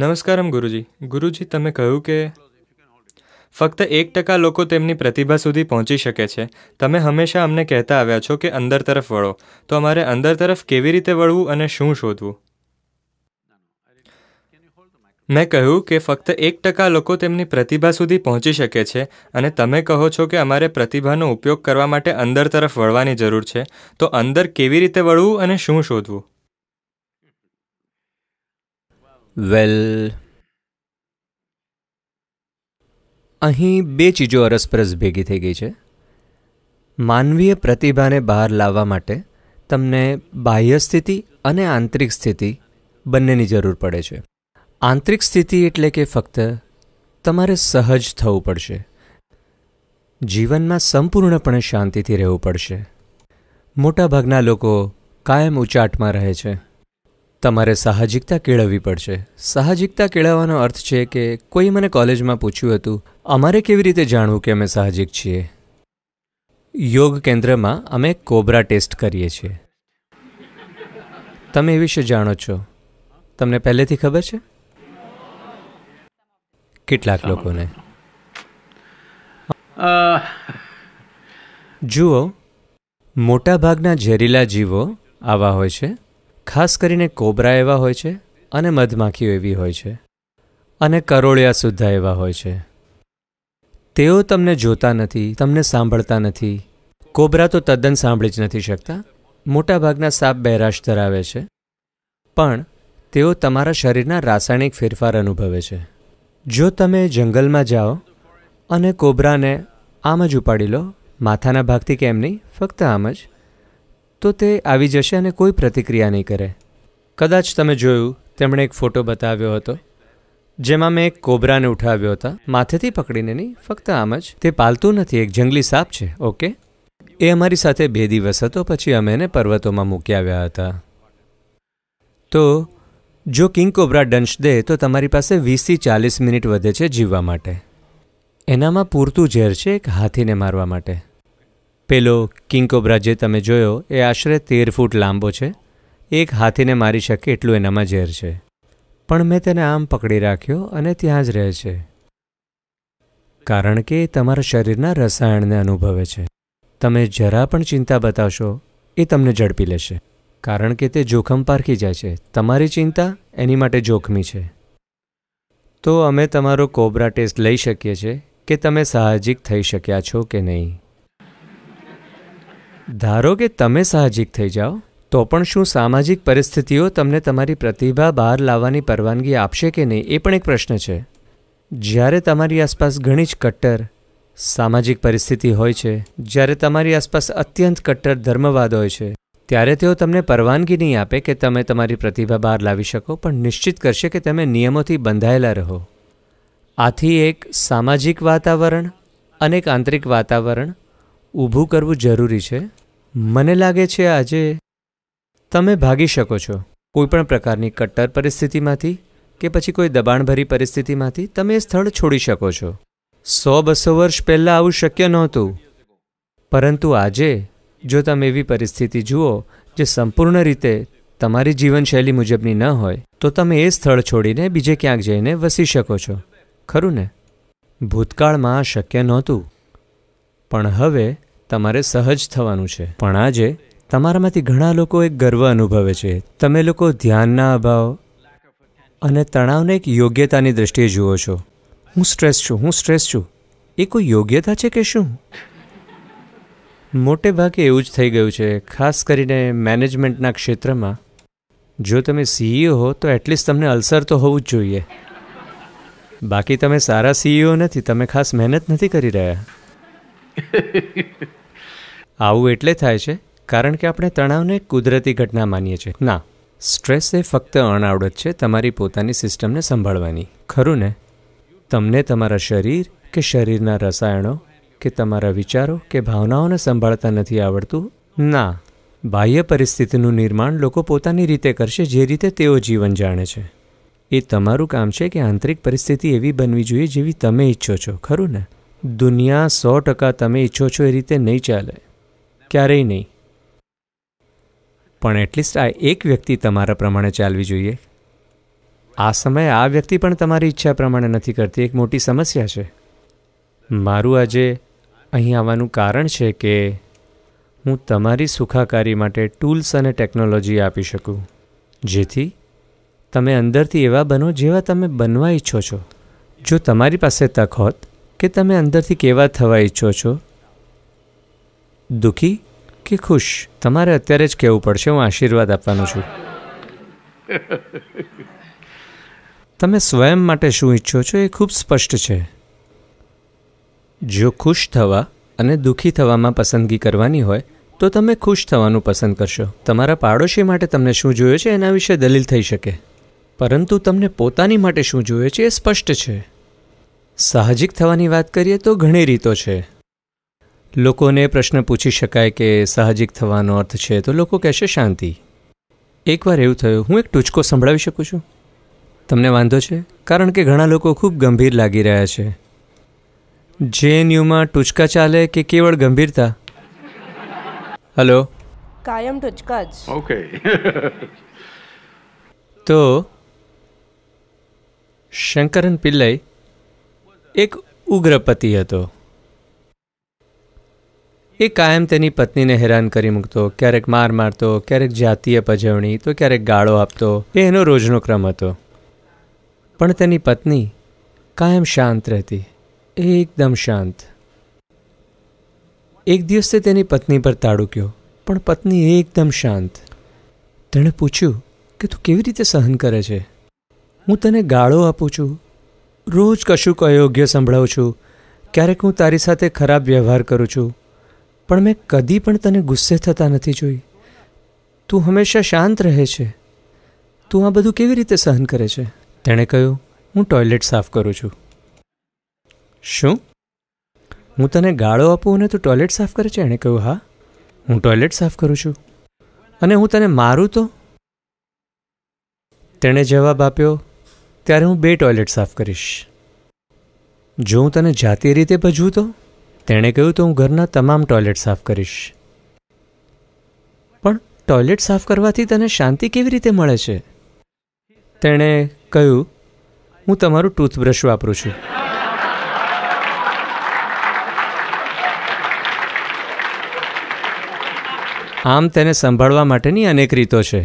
નમસ્કારમ ગુરુજી ગુરુજી તમે કહ્યું કે ફક્ત એક ટકા લોકો તેમની પ્રતિભા સુધી પહોંચી શકે છે તમે હંમેશા અમને કહેતા આવ્યા છો કે અંદર તરફ વળો તો અમારે અંદર તરફ કેવી રીતે વળવું અને શું શોધવું મેં કહ્યું કે ફક્ત એક ટકા લોકો તેમની પ્રતિભા સુધી પહોંચી શકે છે અને તમે કહો છો કે અમારે પ્રતિભાનો ઉપયોગ કરવા માટે અંદર તરફ વળવાની જરૂર છે તો અંદર કેવી રીતે વળવું અને શું શોધવું વેલ અહીં બે ચીજો અરસપરસ ભેગી થઈ ગઈ છે માનવીય પ્રતિભાને બહાર લાવવા માટે તમને બાહ્ય સ્થિતિ અને આંતરિક સ્થિતિ બંનેની જરૂર પડે છે આંતરિક સ્થિતિ એટલે કે ફક્ત તમારે સહજ થવું પડશે જીવનમાં સંપૂર્ણપણે શાંતિથી રહેવું પડશે મોટાભાગના લોકો કાયમ ઉચાટમાં રહે છે તમારે સાહજિકતા કેળવવી પડશે સાહજિકતા કેળવવાનો અર્થ છે કે કોઈ મને કોલેજમાં પૂછ્યું હતું અમારે કેવી રીતે જાણવું કે અમે સાહજિક છીએ યોગ કેન્દ્રમાં અમે કોબરા ટેસ્ટ કરીએ છીએ તમે એ વિશે જાણો છો તમને પહેલેથી ખબર છે કેટલાક લોકોને જુઓ મોટાભાગના ઝેરીલા જીવો આવા હોય છે ખાસ કરીને કોબરા એવા હોય છે અને મધમાખીઓ એવી હોય છે અને કરોળિયા સુદ્ધા એવા હોય છે તેઓ તમને જોતા નથી તમને સાંભળતા નથી કોબરા તો તદ્દન સાંભળી જ નથી શકતા મોટાભાગના સાપ બહેરાશ ધરાવે છે પણ તેઓ તમારા શરીરના રાસાયણિક ફેરફાર અનુભવે છે જો તમે જંગલમાં જાઓ અને કોબરાને આમ જ ઉપાડી લો માથાના ભાગથી કેમ નહીં ફક્ત આમ જ તો તે આવી જશે અને કોઈ પ્રતિક્રિયા નહીં કરે કદાચ તમે જોયું તેમણે એક ફોટો બતાવ્યો હતો જેમાં મેં એક કોબરાને ઉઠાવ્યો હતા માથેથી પકડીને નહીં ફક્ત આમ જ તે પાલતું નથી એક જંગલી સાપ છે ઓકે એ અમારી સાથે બે દિવસ હતો પછી અમે એને પર્વતોમાં મૂકી આવ્યા હતા તો જો કિંગ કોબરા ડંશ દે તો તમારી પાસે વીસથી ચાલીસ મિનિટ વધે છે જીવવા માટે એનામાં પૂરતું ઝેર છે એક હાથીને મારવા માટે પેલો કિંકોબ્રા જે તમે જોયો એ આશરે તેર ફૂટ લાંબો છે એક હાથીને મારી શકે એટલું એનામાં ઝેર છે પણ મેં તેને આમ પકડી રાખ્યો અને ત્યાં જ રહે છે કારણ કે એ તમારા શરીરના રસાયણને અનુભવે છે તમે જરા પણ ચિંતા બતાવશો એ તમને ઝડપી લેશે કારણ કે તે જોખમ પારખી જાય છે તમારી ચિંતા એની માટે જોખમી છે તો અમે તમારો કોબરા ટેસ્ટ લઈ શકીએ છીએ કે તમે સાહજિક થઈ શક્યા છો કે નહીં ધારો કે તમે સાહજિક થઈ જાઓ તો પણ શું સામાજિક પરિસ્થિતિઓ તમને તમારી પ્રતિભા બહાર લાવવાની પરવાનગી આપશે કે નહીં એ પણ એક પ્રશ્ન છે જ્યારે તમારી આસપાસ ઘણી જ કટ્ટર સામાજિક પરિસ્થિતિ હોય છે જ્યારે તમારી આસપાસ અત્યંત કટ્ટર ધર્મવાદ હોય છે ત્યારે તેઓ તમને પરવાનગી નહીં આપે કે તમે તમારી પ્રતિભા બહાર લાવી શકો પણ નિશ્ચિત કરશે કે તમે નિયમોથી બંધાયેલા રહો આથી એક સામાજિક વાતાવરણ અને એક આંતરિક વાતાવરણ ઊભું કરવું જરૂરી છે મને લાગે છે આજે તમે ભાગી શકો છો કોઈપણ પ્રકારની કટ્ટર પરિસ્થિતિમાંથી કે પછી કોઈ દબાણભરી પરિસ્થિતિમાંથી તમે એ સ્થળ છોડી શકો છો સો બસો વર્ષ પહેલાં આવું શક્ય નહોતું પરંતુ આજે જો તમે એવી પરિસ્થિતિ જુઓ જે સંપૂર્ણ રીતે તમારી જીવનશૈલી મુજબની ન હોય તો તમે એ સ્થળ છોડીને બીજે ક્યાંક જઈને વસી શકો છો ખરું ને ભૂતકાળમાં શક્ય નહોતું પણ હવે તમારે સહજ થવાનું છે પણ આજે તમારામાંથી ઘણા લોકો એક ગર્વ અનુભવે છે તમે લોકો ધ્યાનના અભાવ અને તણાવને એક યોગ્યતાની દ્રષ્ટિએ જુઓ છો હું સ્ટ્રેસ છું હું સ્ટ્રેસ છું એ કોઈ યોગ્યતા છે કે શું મોટે ભાગે એવું જ થઈ ગયું છે ખાસ કરીને મેનેજમેન્ટના ક્ષેત્રમાં જો તમે સીઈઓ હો તો એટલીસ્ટ તમને અલ્સર તો હોવું જ જોઈએ બાકી તમે સારા સીઈઓ નથી તમે ખાસ મહેનત નથી કરી રહ્યા આવું એટલે થાય છે કારણ કે આપણે તણાવને કુદરતી ઘટના માનીએ છીએ ના સ્ટ્રેસ એ ફક્ત અણઆવડત છે તમારી પોતાની સિસ્ટમને સંભાળવાની ખરું ને તમને તમારા શરીર કે શરીરના રસાયણો કે તમારા વિચારો કે ભાવનાઓને સંભાળતા નથી આવડતું ના બાહ્ય પરિસ્થિતિનું નિર્માણ લોકો પોતાની રીતે કરશે જે રીતે તેઓ જીવન જાણે છે એ તમારું કામ છે કે આંતરિક પરિસ્થિતિ એવી બનવી જોઈએ જેવી તમે ઈચ્છો છો ખરું ને દુનિયા સો ટકા તમે ઈચ્છો છો એ રીતે નહીં ચાલે ક્યારેય નહીં પણ એટલીસ્ટ આ એક વ્યક્તિ તમારા પ્રમાણે ચાલવી જોઈએ આ સમયે આ વ્યક્તિ પણ તમારી ઈચ્છા પ્રમાણે નથી કરતી એક મોટી સમસ્યા છે મારું આજે અહીં આવવાનું કારણ છે કે હું તમારી સુખાકારી માટે ટૂલ્સ અને ટેકનોલોજી આપી શકું જેથી તમે અંદરથી એવા બનો જેવા તમે બનવા ઈચ્છો છો જો તમારી પાસે તક હોત કે તમે અંદરથી કેવા થવા ઈચ્છો છો દુઃખી કે ખુશ તમારે અત્યારે જ કહેવું પડશે હું આશીર્વાદ આપવાનો છું તમે સ્વયં માટે શું ઈચ્છો છો એ ખૂબ સ્પષ્ટ છે જો ખુશ થવા અને દુઃખી થવામાં પસંદગી કરવાની હોય તો તમે ખુશ થવાનું પસંદ કરશો તમારા પાડોશી માટે તમને શું જોઈએ છે એના વિશે દલીલ થઈ શકે પરંતુ તમને પોતાની માટે શું જોઈએ છે એ સ્પષ્ટ છે સાહજિક થવાની વાત કરીએ તો ઘણી રીતો છે લોકોને પ્રશ્ન પૂછી શકાય કે સાહજિક થવાનો અર્થ છે તો લોકો કહેશે શાંતિ એકવાર એવું થયું હું એક ટૂચકો સંભળાવી શકું છું તમને વાંધો છે કારણ કે ઘણા લોકો ખૂબ ગંભીર લાગી રહ્યા છે જેએનયુમાં ટૂચકા ચાલે કે કેવળ ગંભીરતા હલો કાયમ ટૂચકા જ ઓકે તો શંકરન પિલ્લઈ એક ઉગ્રપતિ હતો એ કાયમ તેની પત્નીને હેરાન કરી મૂકતો ક્યારેક માર મારતો ક્યારેક જાતીય પજવણી તો ક્યારેક ગાળો આપતો એ એનો રોજનો ક્રમ હતો પણ તેની પત્ની કાયમ શાંત રહેતી એકદમ શાંત એક દિવસ તેની પત્ની પર તાડુક્યો પણ પત્ની એકદમ શાંત તેણે પૂછ્યું કે તું કેવી રીતે સહન કરે છે હું તને ગાળો આપું છું રોજ કશુંક અયોગ્ય સંભળાવું છું ક્યારેક હું તારી સાથે ખરાબ વ્યવહાર કરું છું પણ મેં કદી પણ તને ગુસ્સે થતા નથી જોઈ તું હંમેશા શાંત રહે છે તું આ બધું કેવી રીતે સહન કરે છે તેણે કહ્યું હું ટોયલેટ સાફ કરું છું શું હું તને ગાળો આપું અને તું ટોયલેટ સાફ કરે છે એણે કહ્યું હા હું ટોયલેટ સાફ કરું છું અને હું તને મારું તો તેણે જવાબ આપ્યો ત્યારે હું બે ટોયલેટ સાફ કરીશ જો હું તને જાતે રીતે ભજવું તો તેણે કહ્યું તો હું ઘરના તમામ ટોયલેટ સાફ કરીશ પણ ટોયલેટ સાફ કરવાથી તને શાંતિ કેવી રીતે મળે છે તેણે કહ્યું હું તમારું ટૂથબ્રશ વાપરું છું આમ તેને સંભાળવા માટેની અનેક રીતો છે